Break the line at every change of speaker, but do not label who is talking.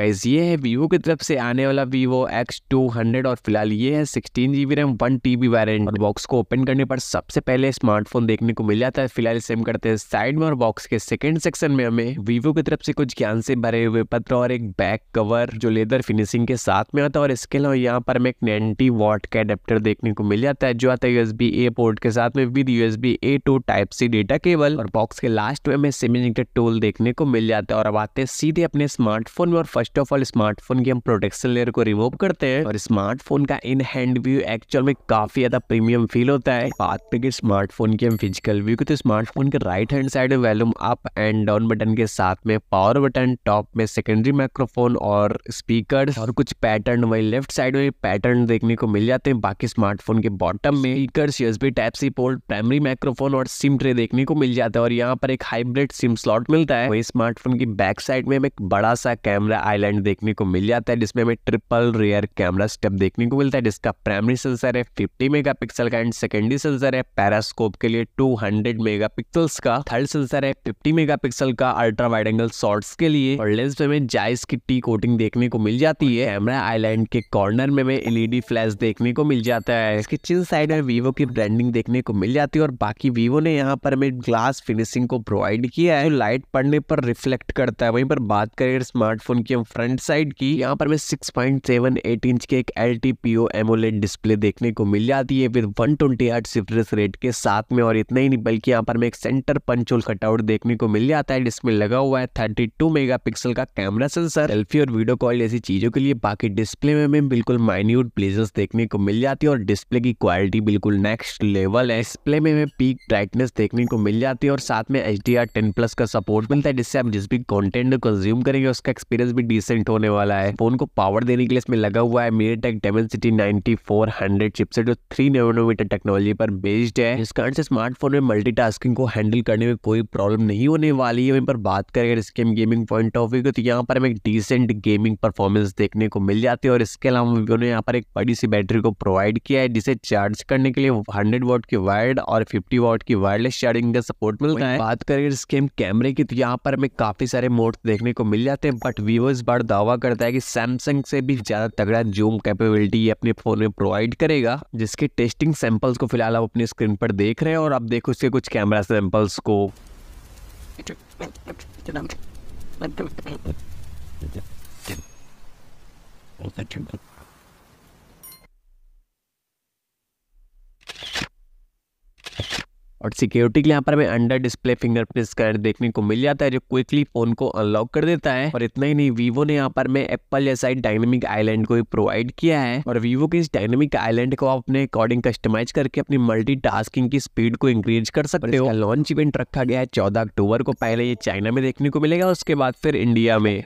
guys ये है Vivo की तरफ से आने वाला वीवो एक्स टू हंड्रेड और फिलहाल ये है sixteen G B RAM one T B variant box को ओपन करने पर सबसे पहले स्मार्टफोन देखने को मिल जाता है फिलहाल सेम करते हैं साइड में और बॉक्स के सेकंड सेक्शन में हमें वीवो की तरफ से कुछ ज्ञान से भरे हुए पत्र और एक बैक कवर जो लेदर फिनिशिंग के साथ में आता है और इसके अलावा यहाँ पर हमें एक नाइनटी वॉट का एडेप्टर देखने को मिल जाता है जो आता है बी ए पोर्ट के साथ में with B A to type C data cable और बॉक्स के लास्ट में हमें सिमिनेटेड टूल देखने को मिल जाता है और अब आते हैं सीधे अपने स्मार्टफोन में और first first of all smartphone की हम प्रोटेक्शन लेयर को रिमूव करते हैं और स्मार्टफोन का इन हैंड व्यू एक्चुअल में काफी ज्यादा प्रीमियम फील होता है बात करेंगे स्मार्टफोन की हम फिजिकल व्यू की तो स्मार्टफोन के राइट हैंड साइड में volume up and down button के साथ में पावर बटन टॉप में सेकेंडरी माइक्रोफोन और स्पीकर और कुछ पैटर्न वही लेफ्ट साइड में पैटर्न देखने को मिल जाते हैं बाकी स्मार्टफोन के बॉटम में speaker USB type C port primary microphone और सिम ट्रे देखने को मिल जाता है और यहाँ पर एक हाइब्रिड सिम स्लॉट मिलता है वही स्मार्टफोन की बैक साइड में एक बड़ा सा कैमरा आई आइलैंड देखने को मिल जाता है जिसमें हमें ट्रिपल रेयर कैमरा स्टेप देखने को मिलता है जिसका प्राइमरी सेंसर है फिफ्टी मेगा का एंड सेकेंडरी सेंसर है पैरास्कोप के लिए 200 मेगापिक्सल्स का थर्ड सेंसर है फिफ्टी मेगा का अल्ट्रा वाइड एंगल शॉर्ट्स के लिए और लेंस में हमें जाइस की टी कोटिंग देखने को मिल जाती है कैमरा आईलैंड के कॉर्नर में हमें एलईडी फ्लैश e देखने को मिल जाता है इसके चिन साइड में वीवो की ब्रांडिंग देखने को मिल जाती है और बाकी वीवो ने यहाँ पर हमें ग्लास फिनिशिंग को प्रोवाइड किया है लाइट पड़ने पर रिफ्लेक्ट करता है वहीं पर बात करें स्मार्टफोन की हम फ्रंट साइड की यहाँ पर हमें six point seven eight inch के एक L T P O AMOLED display देखने को मिल जाती है विद वन ट्वेंटी आठ सिफ्रेस रेट के साथ में और इतना ही नहीं बल्कि यहाँ पर हमें एक सेंटर पंचोल कटआउट देखने को मिल जाता है जिसमें लगा हुआ है थर्टी टू मेगा पिक्सल का कैमरा सेंसर सेल्फी और वीडियो कॉल जैसी चीज़ों के लिए बाकी डिस्प्ले में हमें बिल्कुल माइन्यूट प्लेजेस देखने को मिल जाती है और डिस्प्ले की क्वालिटी बिल्कुल नेक्स्ट लेवल है डिस्प्ले में हमें पीक ब्राइटनेस देखने को मिल जाती है और साथ में H D R ten plus का सपोर्ट मिलता है जिससे आप जिस भी कॉन्टेंट कंज्यूम करेंगे उसका एक्सपीरियंस भी रिसेंट होने वाला है फोन को पावर देने के लिए इसमें लगा हुआ है MediaTek Dimensity chipset जो थ्री नैनोमीटर टेक्नोलॉजी पर बेस्ड है इस कारण से स्मार्टफोन में मल्टी को हैंडल करने में कोई प्रॉब्लम नहीं होने वाली है वहीं पर बात करें अगर इसके गेमिंग पॉइंट ऑफ व्यू तो यहाँ पर हमें डिसेंट गेमिंग परफॉर्मेंस देखने को मिल जाती है और इसके अलावा उन्होंने यहाँ पर एक बड़ी सी बैटरी को प्रोवाइड किया है जिसे चार्ज करने के लिए 100 वॉट की वायर्ड और 50 वॉट की वायरलेस चार्जिंग का सपोर्ट मिलता है बात करें इसके कैमरे की तो यहाँ पर हमें काफी सारे मोड देखने को मिल जाते हैं बट व्यूवर्स बार दावा करता है कि सैमसंग से भी ज़्यादा तगड़ा जूम कैपेबिलिटी ये अपने फ़ोन में प्रोवाइड करेगा जिसके टेस्टिंग सैंपल्स को फिलहाल आप अपनी स्क्रीन पर देख रहे हैं और आप देखो उसके कुछ कैमरा सैंपल्स को और सिक्योरिटी के लिए यहाँ पर हमें अंडर डिस्प्ले फिंगरप्रिंट स्कैनर देखने को मिल जाता है जो क्विकली फोन को अनलॉक कर देता है और इतना ही नहीं वीवो ने यहाँ पर मैं एप्पल जैसा डायनेमिक आइलैंड को भी प्रोवाइड किया है और वीवो के इस डायनेमिक आइलैंड को आप अपने अकॉर्डिंग कस्टमाइज करके अपनी मल्टी की स्पीड को इंक्रीज कर सकते हो लॉन्च इवेंट रखा गया है चौदह अक्टूबर को पहले ये चाइना में देखने को मिलेगा उसके बाद फिर इंडिया में